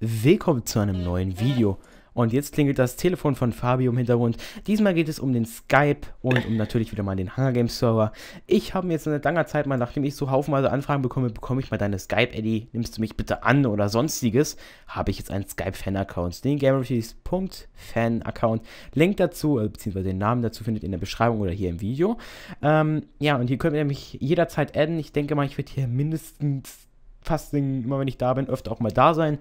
willkommen zu einem neuen Video. Und jetzt klingelt das Telefon von Fabio im Hintergrund. Diesmal geht es um den Skype und um natürlich wieder mal den Hunger Games Server. Ich habe mir jetzt seit langer Zeit mal, nachdem ich so haufenweise Anfragen bekomme, bekomme ich mal deine Skype, Eddie, nimmst du mich bitte an oder sonstiges, habe ich jetzt einen Skype-Fan-Account. Den gamerfreeze.fan-Account. Link dazu, äh, beziehungsweise den Namen dazu findet ihr in der Beschreibung oder hier im Video. Ähm, ja, und hier könnt ihr mich jederzeit adden. Ich denke mal, ich werde hier mindestens fast immer, wenn ich da bin, öfter auch mal da sein.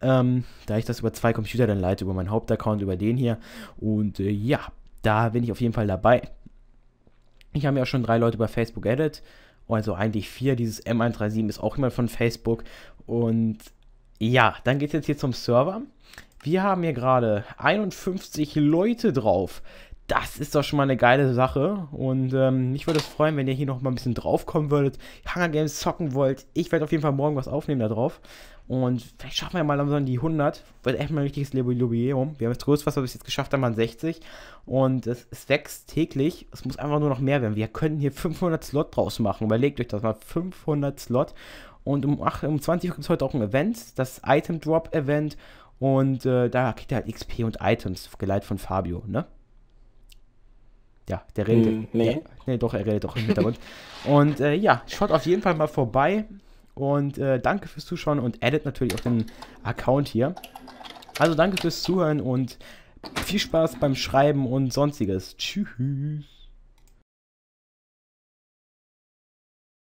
Ähm, da ich das über zwei Computer dann leite, über meinen Hauptaccount, über den hier. Und äh, ja, da bin ich auf jeden Fall dabei. Ich habe ja auch schon drei Leute bei Facebook edit. Also eigentlich vier. Dieses M137 ist auch immer von Facebook. Und ja, dann geht es jetzt hier zum Server. Wir haben hier gerade 51 Leute drauf das ist doch schon mal eine geile Sache. Und ähm, mich würde es freuen, wenn ihr hier noch mal ein bisschen draufkommen würdet. Hunger Games zocken wollt. Ich werde auf jeden Fall morgen was aufnehmen da drauf. Und vielleicht schaffen wir mal langsam die 100. Wird echt mal ein richtiges Jubiläum. Wir haben das größte, was wir bis jetzt geschafft haben, an 60. Und es, es wächst täglich. Es muss einfach nur noch mehr werden. Wir können hier 500 Slot draus machen. Überlegt euch das mal. 500 Slot. Und um, 8, um 20 Uhr gibt es heute auch ein Event. Das Item Drop Event. Und äh, da kriegt ihr halt XP und Items, geleitet von Fabio, ne? Ja, der redet. Hm, nee. Ja, nee, doch, er redet doch im Hintergrund. und äh, ja, schaut auf jeden Fall mal vorbei. Und äh, danke fürs Zuschauen und edit natürlich auch den Account hier. Also danke fürs Zuhören und viel Spaß beim Schreiben und sonstiges. Tschüss.